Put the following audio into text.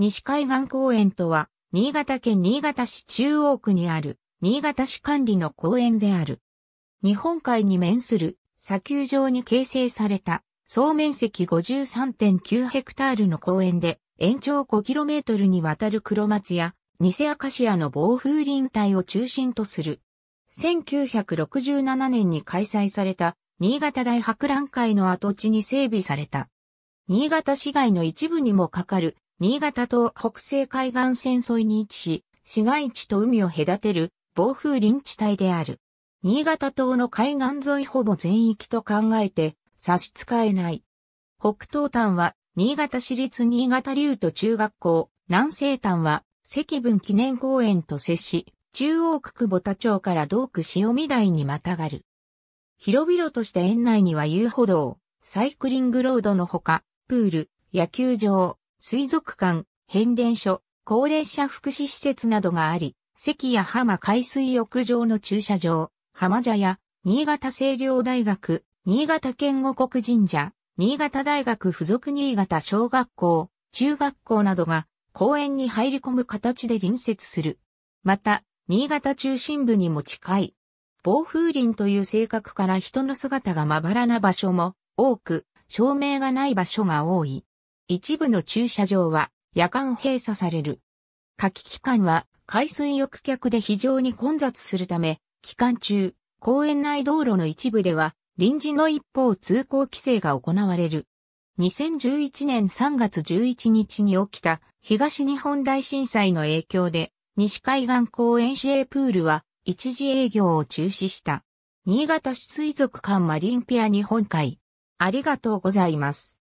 西海岸公園とは、新潟県新潟市中央区にある、新潟市管理の公園である。日本海に面する砂丘上に形成された、総面積53.9ヘクタールの公園で、延長 5km にわたる黒松や、ニセアカシアの暴風林帯を中心とする。1967年に開催された、新潟大博覧会の跡地に整備された。新潟市街の一部にもかかる新潟島北西海岸線沿いに位置し、市街地と海を隔てる暴風林地帯である。新潟島の海岸沿いほぼ全域と考えて差し支えない。北東端は新潟市立新潟竜と中学校、南西端は赤文記念公園と接し、中央区久保田町から道区潮見台にまたがる。広々とした園内には遊歩道、サイクリングロードのほか、プール、野球場、水族館、変電所、高齢者福祉施設などがあり、関や浜海水浴場の駐車場、浜茶屋、新潟清涼大学、新潟県護国神社、新潟大学附属新潟小学校、中学校などが公園に入り込む形で隣接する。また、新潟中心部にも近い。暴風林という性格から人の姿がまばらな場所も多く、照明がない場所が多い。一部の駐車場は夜間閉鎖される。夏季期間は海水浴客で非常に混雑するため、期間中、公園内道路の一部では臨時の一方通行規制が行われる。2011年3月11日に起きた東日本大震災の影響で西海岸公園市営プールは一時営業を中止した。新潟市水族館マリンピア日本海。ありがとうございます。